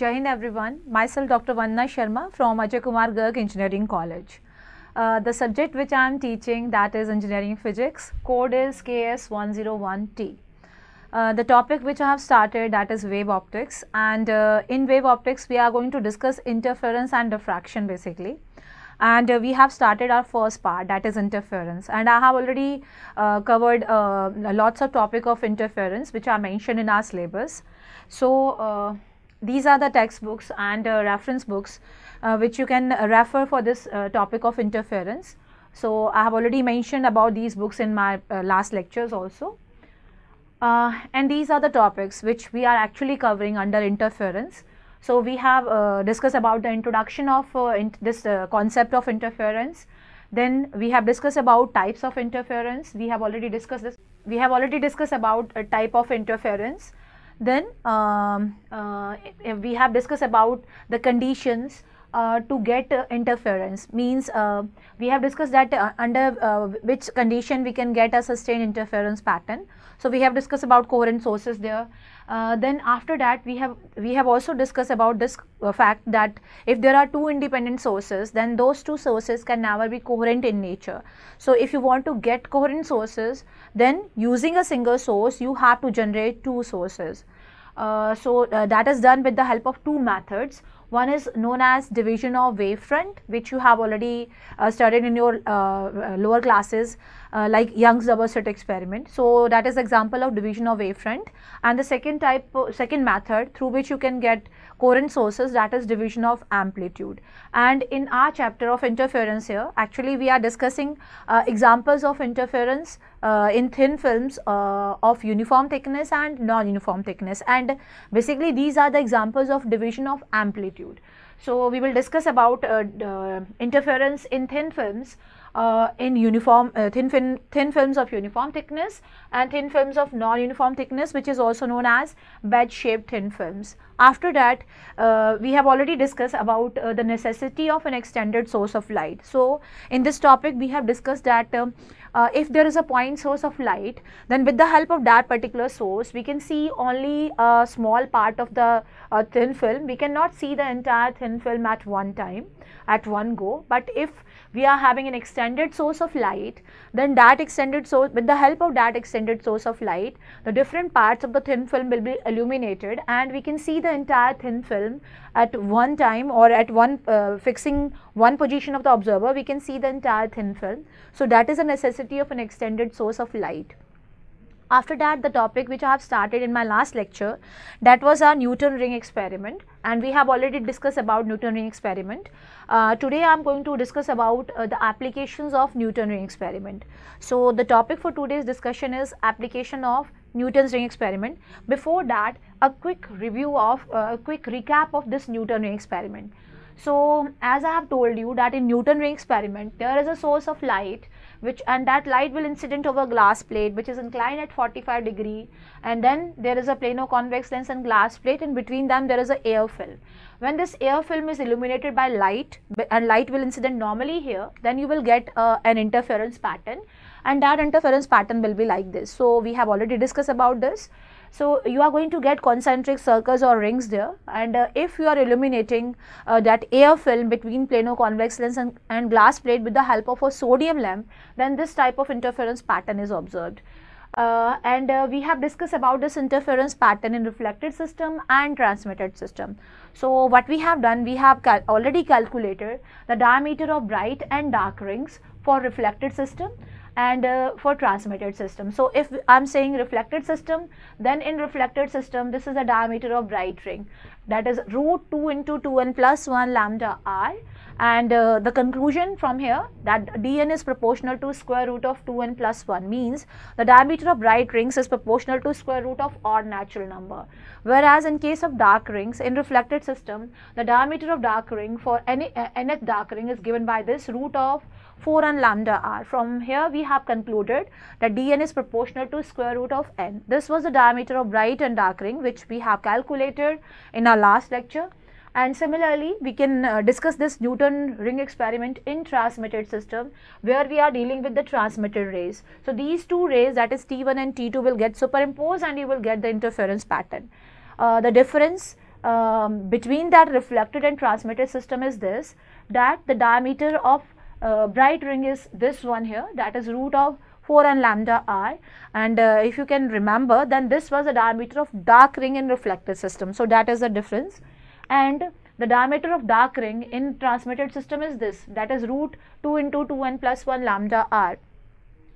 Jai everyone, myself Dr. Vanna Sharma from Ajay Kumar Garg Engineering College. Uh, the subject which I am teaching that is engineering physics, code is KS101T. Uh, the topic which I have started that is wave optics and uh, in wave optics we are going to discuss interference and diffraction basically and uh, we have started our first part that is interference and I have already uh, covered uh, lots of topic of interference which are mentioned in our syllabus. So, these are the textbooks and uh, reference books uh, which you can uh, refer for this topic of interference. So, I have already mentioned about these books in my last lectures also. and these are the topics which we are actually covering under interference. So, we have discussed about the introduction of in this concept of interference, then we have discussed about types of interference we have already discussed this we have already discussed about a type of interference then um, uh, we have discussed about the conditions uh, to get uh, interference means uh, we have discussed that uh, under uh, which condition we can get a sustained interference pattern. So, we have discussed about coherent sources there uh, then after that we have we have also discussed about this uh, fact that if there are two independent sources then those two sources can never be coherent in nature so if you want to get coherent sources then using a single source you have to generate two sources uh, so uh, that is done with the help of two methods one is known as division of wavefront which you have already uh, studied in your uh, lower classes uh, like Young's double slit experiment. So that is example of division of wavefront. And the second type, uh, second method through which you can get current sources that is division of amplitude. And in our chapter of interference here, actually we are discussing uh, examples of interference uh, in thin films uh, of uniform thickness and non-uniform thickness and basically these are the examples of division of amplitude. So, we will discuss about uh, uh interference in thin films uh, in uniform uh, thin, fin thin films of uniform thickness and thin films of non-uniform thickness which is also known as bed shaped thin films. After that uh, we have already discussed about the necessity of an extended source of light. So, in this topic we have discussed that um, if there is a point source of light then with the help of that particular source we can see only a small part of the uh, thin film we cannot see the entire thin film at one time at one go but if we are having an extended source of light then that extended source with the help of that extended source of light the different parts of the thin film will be illuminated and we can see the entire thin film at one time or at one uh, fixing one position of the observer we can see the entire thin film so that is a necessity of an extended source of light after that, the topic which I have started in my last lecture, that was our Newton ring experiment and we have already discussed about Newton ring experiment. Uh, today, I am going to discuss about uh, the applications of Newton ring experiment. So, the topic for today's discussion is application of Newton's ring experiment. Before that, a quick review of, uh, a quick recap of this Newton ring experiment. So, as I have told you that in Newton ring experiment, there is a source of light which and that light will incident over glass plate which is inclined at 45 degree and then there is a plano convex lens and glass plate and between them there is a air film. When this air film is illuminated by light and light will incident normally here then you will get uh, an interference pattern and that interference pattern will be like this. So, we have already discussed about this so, you are going to get concentric circles or rings there and uh, if you are illuminating uh, that air film between plano convex lens and, and, glass plate with the help of a sodium lamp, then this type of interference pattern is observed. Uh, and uh, we have discussed about this interference pattern in reflected system and transmitted system. So, what we have done, we have cal already calculated the diameter of bright and dark rings for reflected system and uh, for transmitted system. So if I'm saying reflected system, then in reflected system, this is the diameter of bright ring. That is root 2 into 2n plus 1 lambda i, And uh, the conclusion from here that dn is proportional to square root of 2n plus 1 means the diameter of bright rings is proportional to square root of odd natural number. Whereas in case of dark rings, in reflected system, the diameter of dark ring for any uh, nth dark ring is given by this root of 4 and lambda r. From here we have concluded that dn is proportional to square root of n. This was the diameter of bright and dark ring which we have calculated in our last lecture. And similarly, we can uh, discuss this Newton ring experiment in transmitted system where we are dealing with the transmitted rays. So, these two rays that is T1 and T2 will get superimposed and you will get the interference pattern. Uh, the difference um, between that reflected and transmitted system is this that the diameter of uh, bright ring is this one here that is root of 4 and lambda r and uh, if you can remember then this was the diameter of dark ring in reflected system. So, that is the difference and the diameter of dark ring in transmitted system is this that is root 2 into 2 n plus 1 lambda r.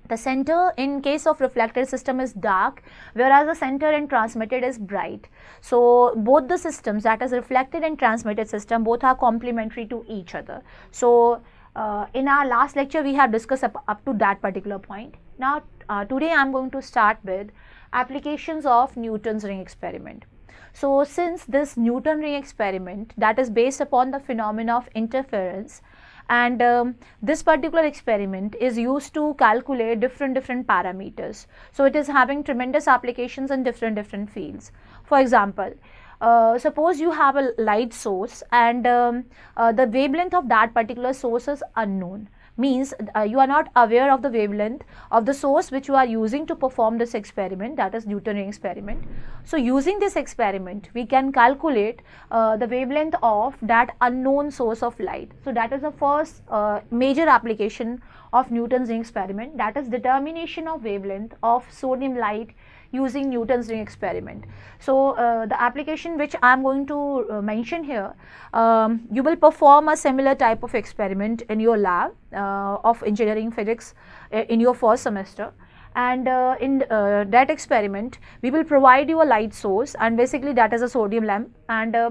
The center in case of reflected system is dark whereas the center in transmitted is bright. So, both the systems that is reflected and transmitted system both are complementary to each other. So, uh, in our last lecture, we have discussed up, up to that particular point. Now, uh, today I am going to start with applications of Newton's ring experiment. So, since this Newton ring experiment that is based upon the phenomena of interference and um, this particular experiment is used to calculate different different parameters. So, it is having tremendous applications in different different fields. For example, uh, suppose you have a light source and um, uh, the wavelength of that particular source is unknown means uh, you are not aware of the wavelength of the source which you are using to perform this experiment that is Newtonian experiment. So, using this experiment we can calculate uh, the wavelength of that unknown source of light. So, that is the first uh, major application of Newton's experiment that is determination of wavelength of sodium light using Newton's ring experiment. So uh, the application which I am going to uh, mention here, um, you will perform a similar type of experiment in your lab uh, of engineering physics uh, in your first semester and uh, in uh, that experiment we will provide you a light source and basically that is a sodium lamp and uh,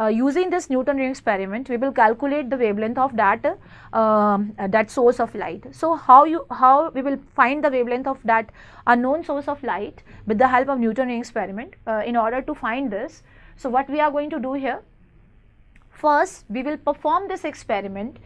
uh using this Newton ring experiment we will calculate the wavelength of that um, that source of light. So, how you how we will find the wavelength of that unknown source of light with the help of Newton ring experiment uh, in order to find this. So, what we are going to do here first we will perform this experiment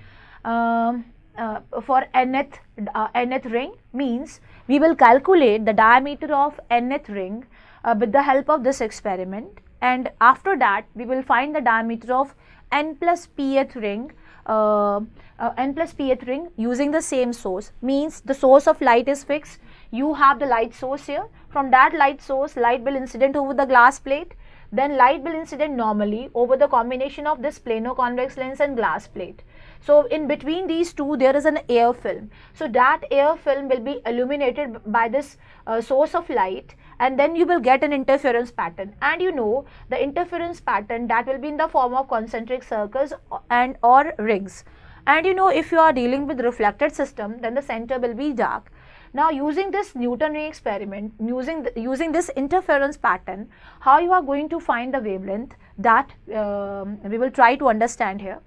um, uh, for nth uh, nth ring means we will calculate the diameter of nth ring uh, with the help of this experiment and after that we will find the diameter of n plus pth ring uh, uh, n plus pth ring using the same source means the source of light is fixed you have the light source here from that light source light will incident over the glass plate then light will incident normally over the combination of this plano convex lens and glass plate so in between these two there is an air film. So that air film will be illuminated by this uh, source of light and then you will get an interference pattern and you know the interference pattern that will be in the form of concentric circles and or rings and you know if you are dealing with reflected system then the center will be dark now using this Newtonian experiment using the, using this interference pattern how you are going to find the wavelength that um, we will try to understand here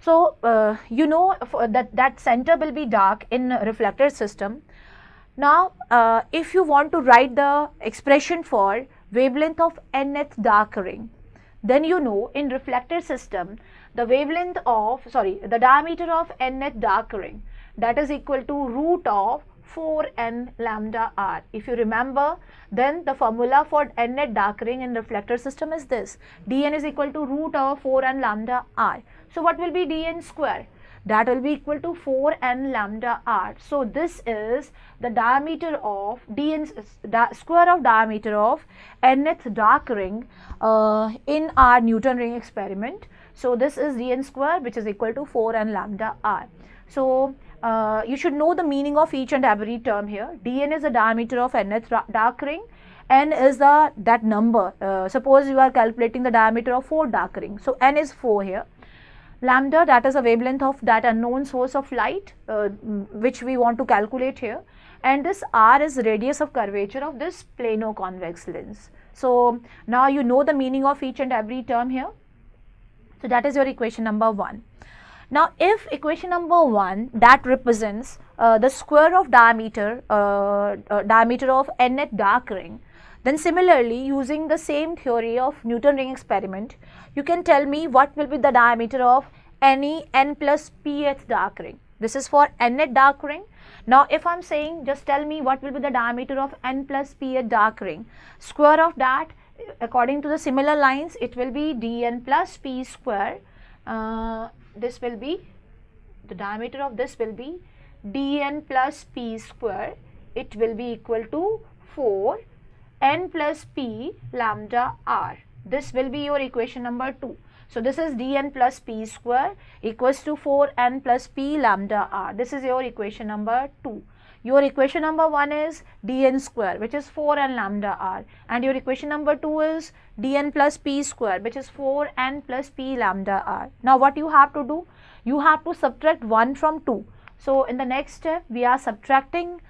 so uh, you know that that center will be dark in reflector system. Now uh, if you want to write the expression for wavelength of nth dark ring, then you know in reflector system the wavelength of sorry the diameter of nth dark ring that is equal to root of 4n lambda r. If you remember, then the formula for nth dark ring in reflector system is this. dn is equal to root of 4n lambda r. So what will be dn square? That will be equal to 4n lambda r. So this is the diameter of dn square of diameter of nth dark ring uh, in our Newton ring experiment. So this is dn square which is equal to 4n lambda r. So uh, you should know the meaning of each and every term here. dn is the diameter of nth dark ring n is the that number uh, suppose you are calculating the diameter of four dark rings so n is 4 here Lambda that is a wavelength of that unknown source of light uh, which we want to calculate here and this r is radius of curvature of this plano convex lens. So, now you know the meaning of each and every term here. So, that is your equation number 1. Now, if equation number 1 that represents uh, the square of diameter, uh, uh, diameter of nth dark ring then similarly, using the same theory of Newton ring experiment, you can tell me what will be the diameter of any n plus pth dark ring. This is for nth dark ring. Now, if I am saying just tell me what will be the diameter of n plus pth dark ring, square of that according to the similar lines it will be dn plus p square. Uh, this will be the diameter of this will be dn plus p square. It will be equal to 4 n plus p lambda r. This will be your equation number 2. So this is dn plus p square equals to 4n plus p lambda r. This is your equation number 2. Your equation number 1 is dn square which is 4n lambda r and your equation number 2 is dn plus p square which is 4n plus p lambda r. Now what you have to do? You have to subtract 1 from 2. So in the next step we are subtracting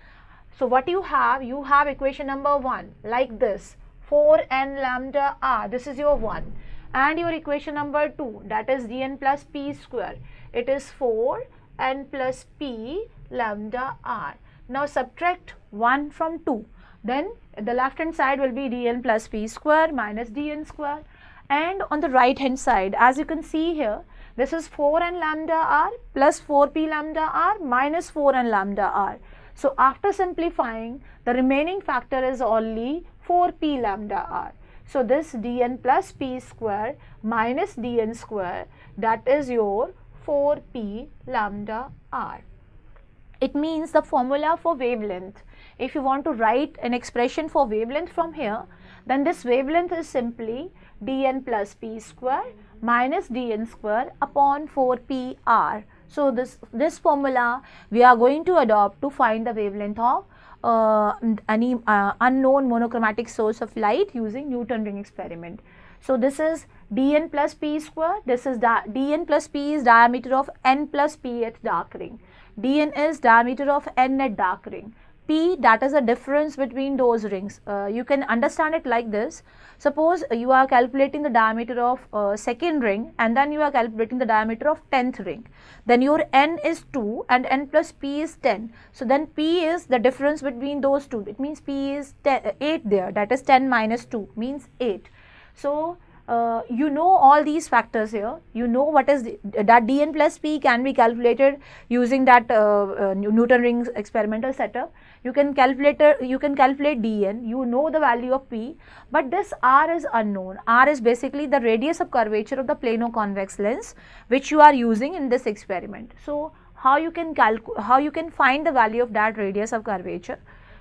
so what you have, you have equation number 1 like this 4n lambda r this is your 1 and your equation number 2 that is dn plus p square it is 4n plus p lambda r. Now subtract 1 from 2 then the left hand side will be dn plus p square minus dn square and on the right hand side as you can see here this is 4n lambda r plus 4p lambda r minus 4n lambda r so after simplifying, the remaining factor is only 4p lambda r. So this dn plus p square minus dn square that is your 4p lambda r. It means the formula for wavelength. If you want to write an expression for wavelength from here, then this wavelength is simply dn plus p square minus dn square upon 4pr so, this, this formula we are going to adopt to find the wavelength of uh, any uh, unknown monochromatic source of light using Newton ring experiment. So, this is dn plus p square, this is dn plus p is diameter of n plus p at dark ring, dn is diameter of n at dark ring P that is the difference between those rings. Uh, you can understand it like this. Suppose you are calculating the diameter of uh, second ring and then you are calculating the diameter of 10th ring. Then your N is 2 and N plus P is 10. So then P is the difference between those two. It means P is 10, uh, 8 there that is 10 minus 2 means 8. So uh, you know all these factors here. You know what is the, that dn plus p can be calculated using that uh, uh, Newton rings experimental setup. You can calculate uh, you can calculate dn. You know the value of p, but this r is unknown. r is basically the radius of curvature of the plano convex lens which you are using in this experiment. So how you can how you can find the value of that radius of curvature?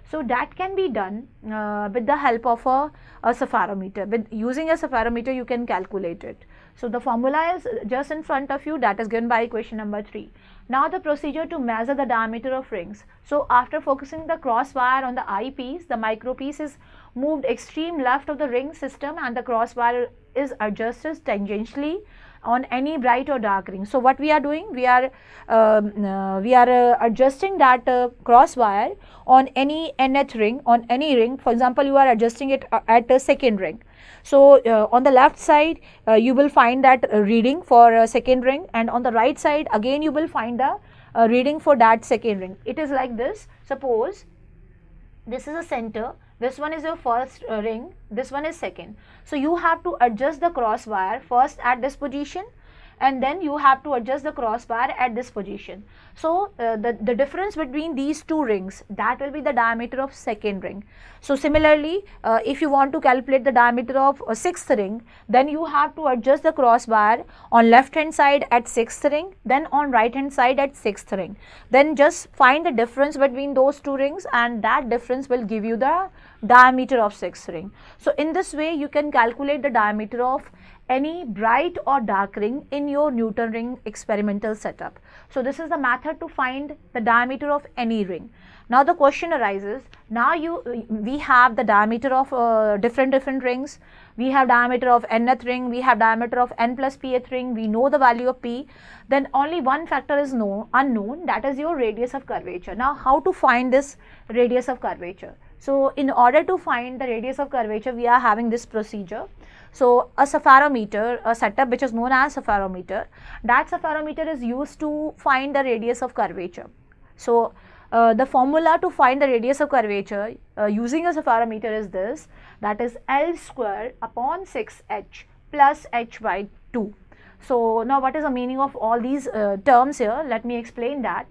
So that can be done uh, with the help of a, a sapphorometer. With using a sapphorometer, you can calculate it. So the formula is just in front of you that is given by equation number 3. Now the procedure to measure the diameter of rings. So after focusing the cross wire on the eyepiece, the micropiece is moved extreme left of the ring system and the cross wire is adjusted tangentially on any bright or dark ring. So what we are doing, we are um, uh, we are uh, adjusting that uh, cross wire on any nth ring, on any ring. For example, you are adjusting it uh, at a second ring. So uh, on the left side, uh, you will find that reading for second ring, and on the right side, again you will find the reading for that second ring. It is like this. Suppose this is a center this one is your first uh, ring this one is second so you have to adjust the cross wire first at this position and then you have to adjust the crossbar at this position so uh, the the difference between these two rings that will be the diameter of second ring so similarly uh, if you want to calculate the diameter of sixth ring then you have to adjust the crossbar on left hand side at sixth ring then on right hand side at sixth ring then just find the difference between those two rings and that difference will give you the diameter of sex ring. So in this way you can calculate the diameter of any bright or dark ring in your Newton ring experimental setup. So this is the method to find the diameter of any ring. Now the question arises, now you we have the diameter of uh, different different rings, we have diameter of nth ring, we have diameter of n plus pth ring, we know the value of p, then only one factor is known, unknown that is your radius of curvature. Now how to find this radius of curvature? So in order to find the radius of curvature, we are having this procedure. So a sapphairometer, a setup which is known as sapphairometer, that sapphairometer is used to find the radius of curvature. So uh, the formula to find the radius of curvature uh, using a sapphairometer is this, that is L square upon 6H plus H by 2. So now what is the meaning of all these uh, terms here? Let me explain that.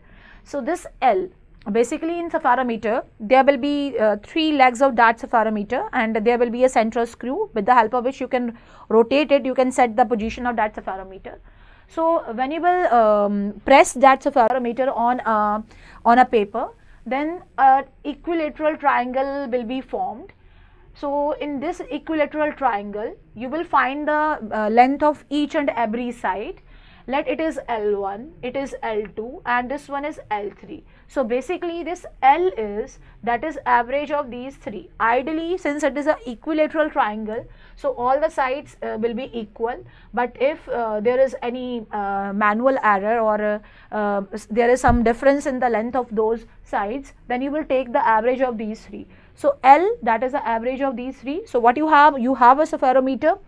So this L basically in meter there will be uh, three legs of that meter and there will be a central screw with the help of which you can rotate it you can set the position of that meter so when you will um, press that sapphire on a, on a paper then an equilateral triangle will be formed so in this equilateral triangle you will find the uh, length of each and every side let it is L1, it is L2 and this one is L3. So basically this L is that is average of these three. Ideally since it is an equilateral triangle so all the sides uh, will be equal but if uh, there is any uh, manual error or uh, uh, there is some difference in the length of those sides then you will take the average of these three. So L that is the average of these three. So what you have you have a spherometer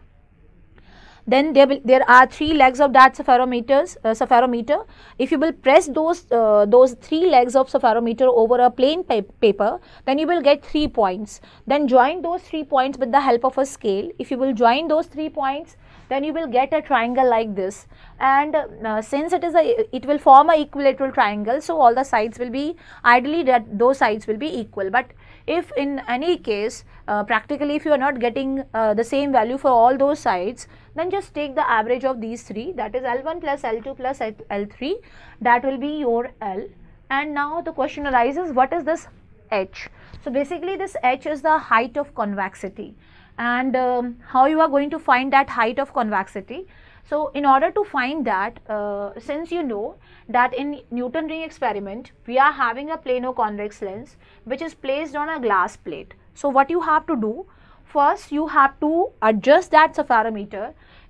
then there will, there are three legs of that sapphairometers uh, if you will press those uh, those three legs of sapphairometer over a plain pa paper then you will get three points then join those three points with the help of a scale if you will join those three points then you will get a triangle like this and uh, since it is a it will form a equilateral triangle so all the sides will be ideally that those sides will be equal but if in any case uh, practically if you are not getting uh, the same value for all those sides then just take the average of these three that is L1 plus L2 plus L3 that will be your L and now the question arises what is this H. So basically this H is the height of convexity and um, how you are going to find that height of convexity. So in order to find that, uh, since you know that in Newton ring experiment, we are having a plano convex lens which is placed on a glass plate. So what you have to do, first you have to adjust that spherometer.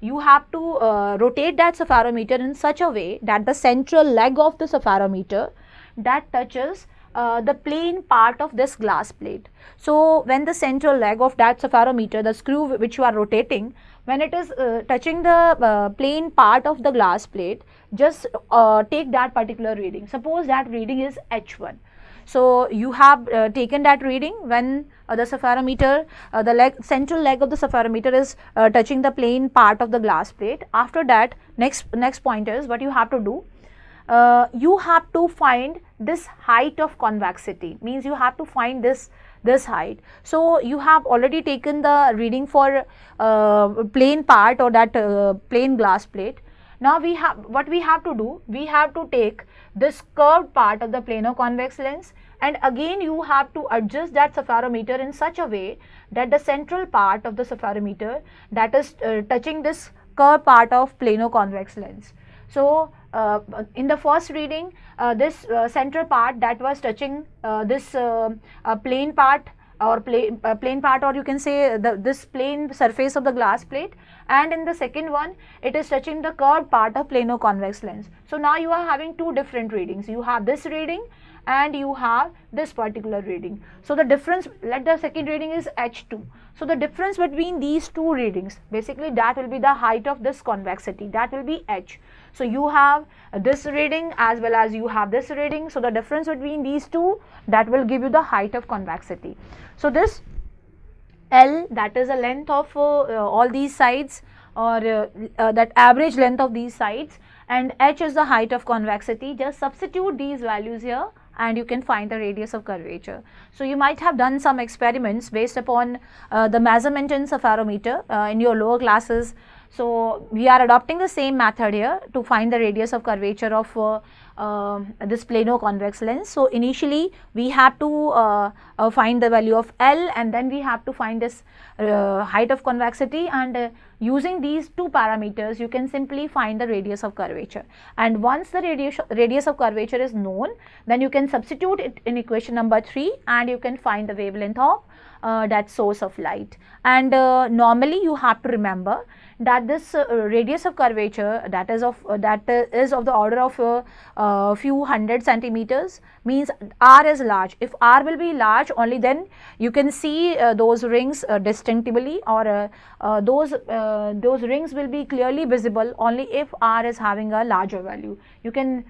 you have to uh, rotate that spherometer in such a way that the central leg of the spherometer that touches uh, the plane part of this glass plate. So, when the central leg of that spherometer, the screw which you are rotating, when it is uh, touching the uh, plane part of the glass plate, just uh, take that particular reading. Suppose that reading is H1. So, you have uh, taken that reading when uh, the sapphire uh, the leg, central leg of the sapphire is uh, touching the plane part of the glass plate. After that, next, next point is what you have to do. Uh, you have to find this height of convexity means you have to find this this height. So, you have already taken the reading for uh, plane part or that plane glass plate. Now we have what we have to do, we have to take this curved part of the plano convex lens and again you have to adjust that sapphire in such a way that the central part of the sapphire that is uh, touching this curved part of plano convex lens. So, uh, in the first reading uh, this uh, central part that was touching uh, this uh, plane part or plane, plane part or you can say the, this plane surface of the glass plate and in the second one it is touching the curved part of plano convex lens. So, now you are having two different readings you have this reading and you have this particular reading. So the difference let the second reading is H2. So the difference between these two readings basically that will be the height of this convexity that will be H. So you have this reading as well as you have this reading. So the difference between these two that will give you the height of convexity. So this L that is the length of uh, uh all these sides or uh, uh, that average length of these sides and h is the height of convexity just substitute these values here and you can find the radius of curvature. So you might have done some experiments based upon uh, the measurement in a uh, in your lower classes. So we are adopting the same method here to find the radius of curvature of uh, uh, this plano convex lens. So, initially we have to uh, uh, find the value of L and then we have to find this uh, height of convexity and uh, using these two parameters you can simply find the radius of curvature and once the radius, radius of curvature is known then you can substitute it in equation number 3 and you can find the wavelength of uh, that source of light and normally you have to remember that this uh, radius of curvature that is of uh, that uh, is of the order of a few hundred centimeters means r is large if r will be large only then you can see those rings distinctively or those those rings will be clearly visible only if r is having a larger value you can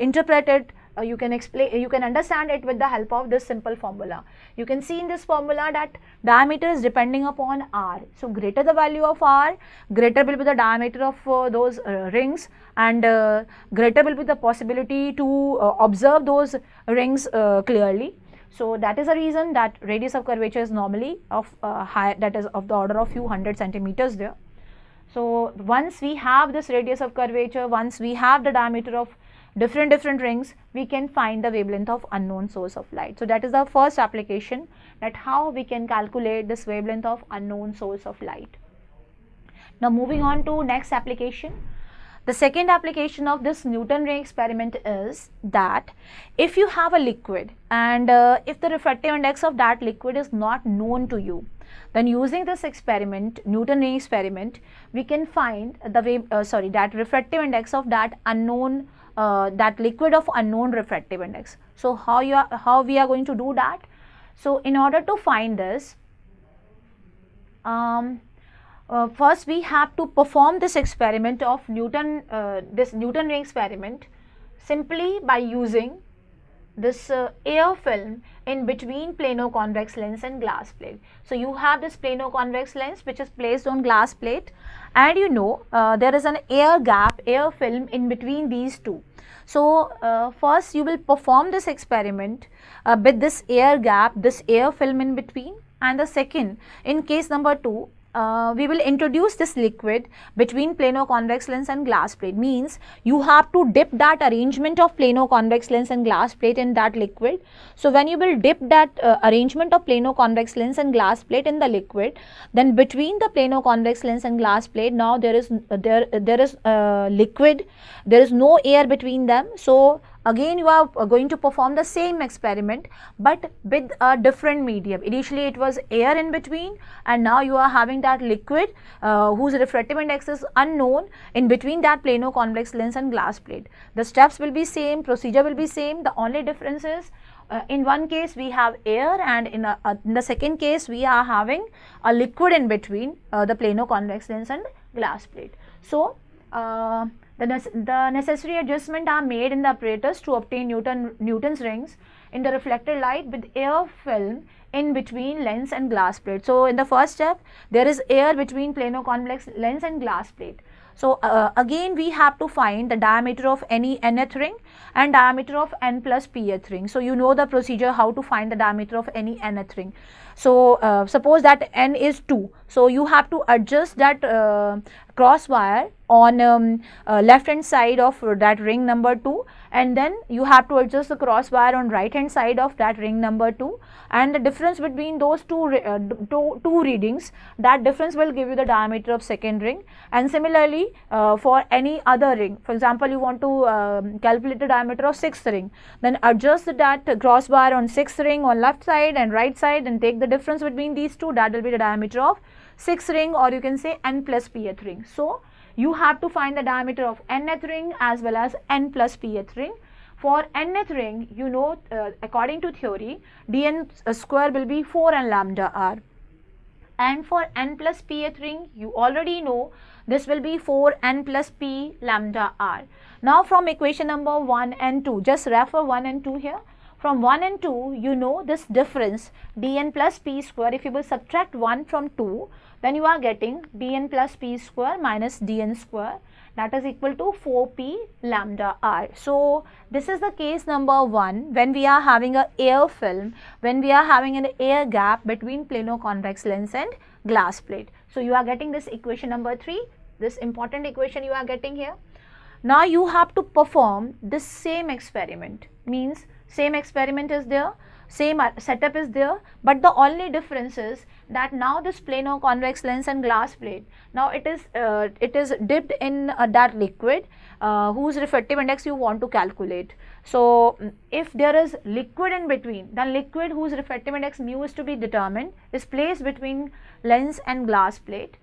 interpret it uh, you can explain you can understand it with the help of this simple formula you can see in this formula that diameter is depending upon r so greater the value of r greater will be the diameter of uh, those uh, rings and uh, greater will be the possibility to uh, observe those rings uh, clearly so that is the reason that radius of curvature is normally of high that is of the order of few hundred centimeters there so once we have this radius of curvature once we have the diameter of different different rings we can find the wavelength of unknown source of light. So that is the first application that how we can calculate this wavelength of unknown source of light. Now moving on to next application. The second application of this Newton ray experiment is that if you have a liquid and uh, if the refractive index of that liquid is not known to you, then using this experiment, Newton ray experiment, we can find the wave, uh, sorry, that refractive index of that unknown uh, that liquid of unknown refractive index. So how you are, how we are going to do that? So in order to find this, um, uh, first we have to perform this experiment of Newton, uh, this Newton ring experiment simply by using this uh, air film in between plano convex lens and glass plate. So you have this plano convex lens which is placed on glass plate and you know uh, there is an air gap, air film in between these two. So uh, first you will perform this experiment uh, with this air gap, this air film in between and the second in case number 2 uh, we will introduce this liquid between plano convex lens and glass plate means you have to dip that arrangement of plano convex lens and glass plate in that liquid. So, when you will dip that uh, arrangement of plano convex lens and glass plate in the liquid then between the plano convex lens and glass plate now there is uh, there there is uh, liquid there is no air between them. So, again you are uh, going to perform the same experiment but with a different medium. Initially it was air in between and now you are having that liquid uh, whose refractive index is unknown in between that plano convex lens and glass plate. The steps will be same, procedure will be same, the only difference is uh, in one case we have air and in, a, uh, in, the second case we are having a liquid in between uh, the plano convex lens and glass plate. So, uh, the, the necessary adjustments are made in the apparatus to obtain Newton, Newton's rings in the reflected light with air film in between lens and glass plate. So, in the first step, there is air between plano convex lens and glass plate. So uh, uh, again we have to find the diameter of any nth ring and diameter of n plus pth ring. So you know the procedure how to find the diameter of any nth ring. So uh, suppose that n is 2. So you have to adjust that uh, cross wire on um, uh, left hand side of that ring number 2 and then you have to adjust the crossbar on right hand side of that ring number 2 and the difference between those two, uh, two, two, readings that difference will give you the diameter of second ring and similarly uh, for any other ring for example you want to um, calculate the diameter of sixth ring then adjust that crossbar on sixth ring on left side and right side and take the difference between these two that will be the diameter of sixth ring or you can say n plus pth ring. So, you have to find the diameter of nth ring as well as n plus pth ring. For nth ring, you know, uh, according to theory, dn uh, square will be 4n lambda r. And for n plus pth ring, you already know this will be 4n plus p lambda r. Now from equation number 1 and 2, just refer 1 and 2 here from 1 and 2 you know this difference dn plus p square if you will subtract 1 from 2 then you are getting bn plus p square minus dn square that is equal to 4p lambda r. So, this is the case number 1 when we are having an air film, when we are having an air gap between plano convex lens and glass plate. So, you are getting this equation number 3, this important equation you are getting here. Now, you have to perform this same experiment means same experiment is there same setup is there but the only difference is that now this plano convex lens and glass plate now it is uh, it is dipped in uh, that liquid uh, whose refractive index you want to calculate so mm, if there is liquid in between then liquid whose refractive index mu is to be determined is placed between lens and glass plate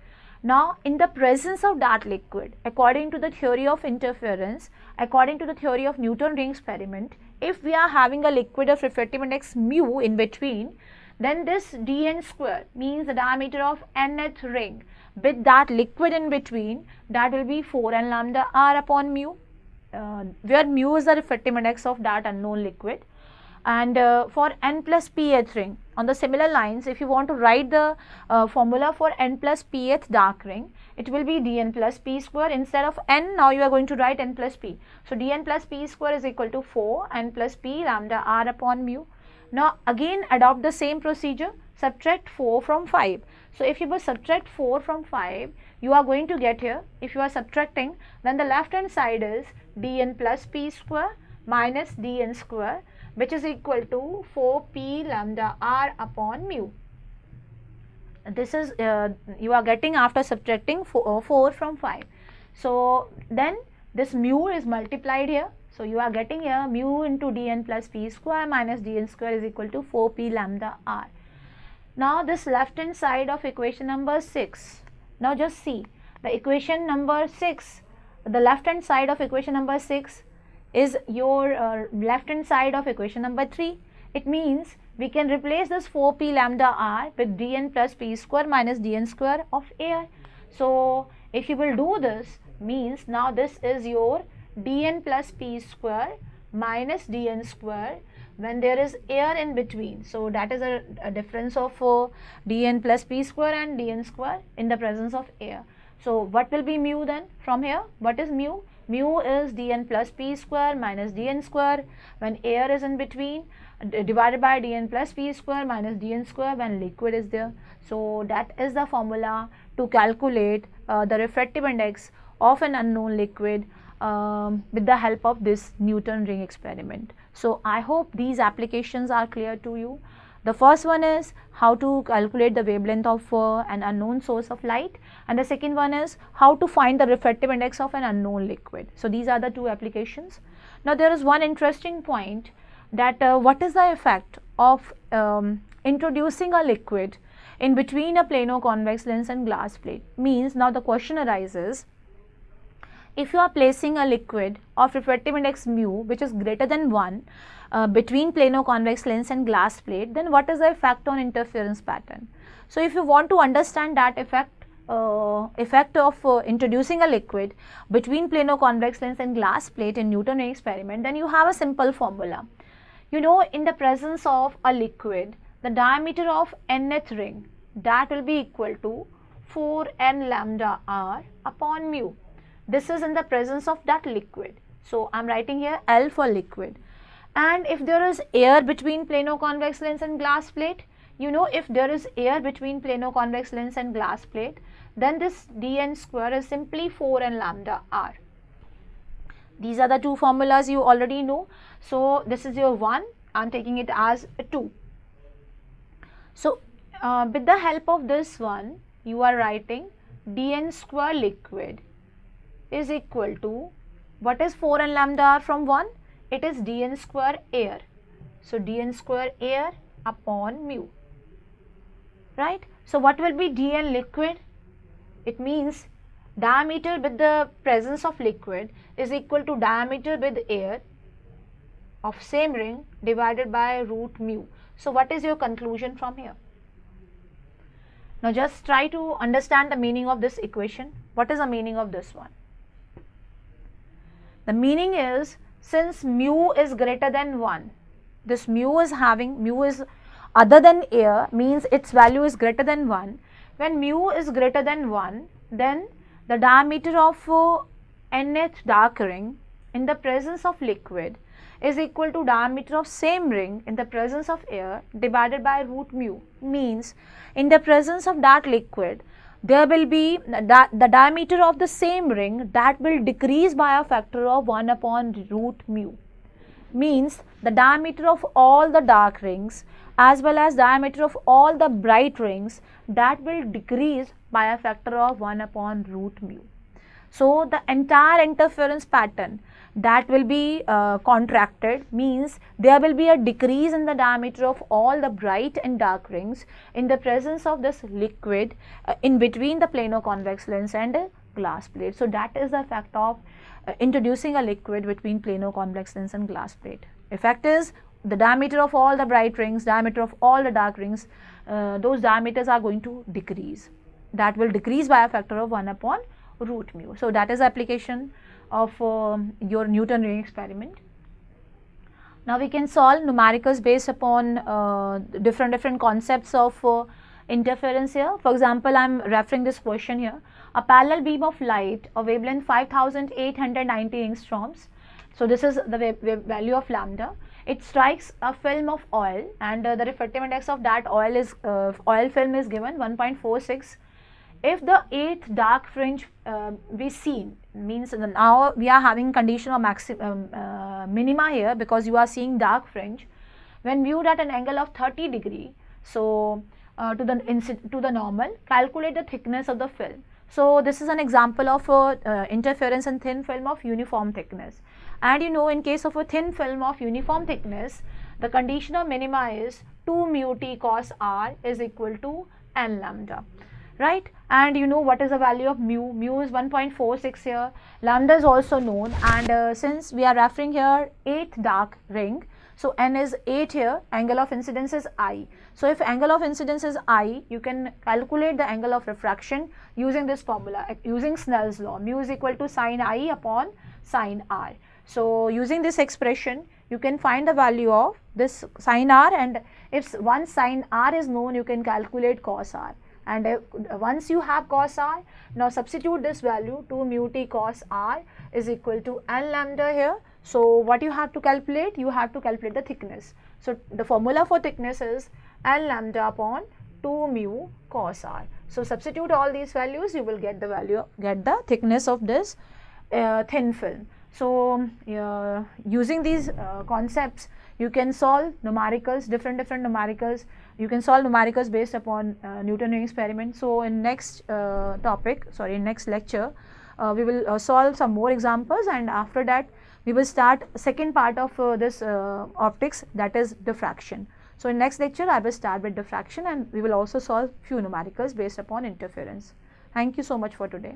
now, in the presence of that liquid, according to the theory of interference, according to the theory of Newton ring experiment, if we are having a liquid of refractive index mu in between, then this dn square means the diameter of nth ring with that liquid in between that will be 4n lambda r upon mu uh, where mu is the refractive index of that unknown liquid and uh, for n plus pth ring on the similar lines if you want to write the uh, formula for n plus pth dark ring it will be dn plus p square instead of n now you are going to write n plus p so dn plus p square is equal to 4 n plus p lambda r upon mu now again adopt the same procedure subtract 4 from 5 so if you will subtract 4 from 5 you are going to get here if you are subtracting then the left hand side is dn plus p square minus dn square which is equal to 4p lambda r upon mu this is uh, you are getting after subtracting four, uh, 4 from 5 so then this mu is multiplied here so you are getting here mu into dn plus p square minus dn square is equal to 4p lambda r now this left hand side of equation number 6 now just see the equation number 6 the left hand side of equation number 6 is your uh, left hand side of equation number 3 it means we can replace this 4p lambda r with dn plus p square minus dn square of air. So, if you will do this means now this is your dn plus p square minus dn square when there is air in between. So, that is a, a difference of uh, dn plus p square and dn square in the presence of air. So, what will be mu then from here? What is mu? Mu is dn plus p square minus dn square when air is in between divided by dn plus p square minus dn square when liquid is there. So that is the formula to calculate uh, the refractive index of an unknown liquid um, with the help of this Newton ring experiment. So I hope these applications are clear to you. The first one is how to calculate the wavelength of uh, an unknown source of light and the second one is how to find the refractive index of an unknown liquid. So these are the two applications. Now there is one interesting point that uh, what is the effect of um, introducing a liquid in between a plano convex lens and glass plate means now the question arises if you are placing a liquid of refractive index mu which is greater than 1 uh, between plano convex lens and glass plate then what is the effect on interference pattern so if you want to understand that effect uh, effect of uh, introducing a liquid between plano convex lens and glass plate in Newton experiment then you have a simple formula you know in the presence of a liquid the diameter of nth ring that will be equal to 4n lambda r upon mu. This is in the presence of that liquid. So I am writing here L for liquid. And if there is air between plano convex lens and glass plate, you know if there is air between plano convex lens and glass plate, then this dn square is simply 4n lambda r. These are the two formulas you already know so this is your 1, I am taking it as 2. So uh, with the help of this one, you are writing dn square liquid is equal to, what is 4 and lambda r from 1? It is dn square air. So dn square air upon mu, right? So what will be dn liquid? It means diameter with the presence of liquid is equal to diameter with air of same ring divided by root mu. So what is your conclusion from here? Now just try to understand the meaning of this equation. What is the meaning of this one? The meaning is since mu is greater than 1, this mu is having, mu is other than air means its value is greater than 1. When mu is greater than 1, then the diameter of uh, nth dark ring in the presence of liquid is equal to diameter of same ring in the presence of air divided by root mu means in the presence of that liquid there will be that the diameter of the same ring that will decrease by a factor of 1 upon root mu means the diameter of all the dark rings as well as diameter of all the bright rings that will decrease by a factor of 1 upon root mu. So, the entire interference pattern that will be uh, contracted means there will be a decrease in the diameter of all the bright and dark rings in the presence of this liquid uh, in between the plano convex lens and glass plate. So, that is the effect of uh, introducing a liquid between plano convex lens and glass plate. Effect is the diameter of all the bright rings, diameter of all the dark rings, uh, those diameters are going to decrease. That will decrease by a factor of 1 upon root mu. So that is application of um, your Newton ring experiment. Now we can solve numericals based upon uh, different different concepts of uh, interference here. For example, I am referring this question here. A parallel beam of light of wavelength 5890 angstroms. So this is the value of lambda. It strikes a film of oil and uh, the refractive index of that oil is uh, oil film is given 1.46 if the eighth dark fringe uh, we see means now we are having condition of maxima um, uh, minima here because you are seeing dark fringe when viewed at an angle of 30 degree so uh, to the to the normal calculate the thickness of the film so this is an example of a uh, interference in thin film of uniform thickness and you know in case of a thin film of uniform thickness the condition of minima is 2 mu t cos r is equal to n lambda right and you know what is the value of mu mu is 1.46 here lambda is also known and uh, since we are referring here eighth dark ring so n is 8 here angle of incidence is i so if angle of incidence is i you can calculate the angle of refraction using this formula uh, using snell's law mu is equal to sine i upon sine r so using this expression you can find the value of this sine r and if one sine r is known you can calculate cos r and uh, once you have cos r now substitute this value 2 mu t cos r is equal to n lambda here so what you have to calculate you have to calculate the thickness so the formula for thickness is n lambda upon 2 mu cos r so substitute all these values you will get the value get the thickness of this uh, thin film so uh, using these uh, concepts you can solve numericals different different numericals you can solve numericals based upon uh, Newton ring experiment. So in next uh, topic, sorry, in next lecture, uh, we will uh, solve some more examples and after that we will start second part of uh, this uh, optics that is diffraction. So in next lecture, I will start with diffraction and we will also solve few numericals based upon interference. Thank you so much for today.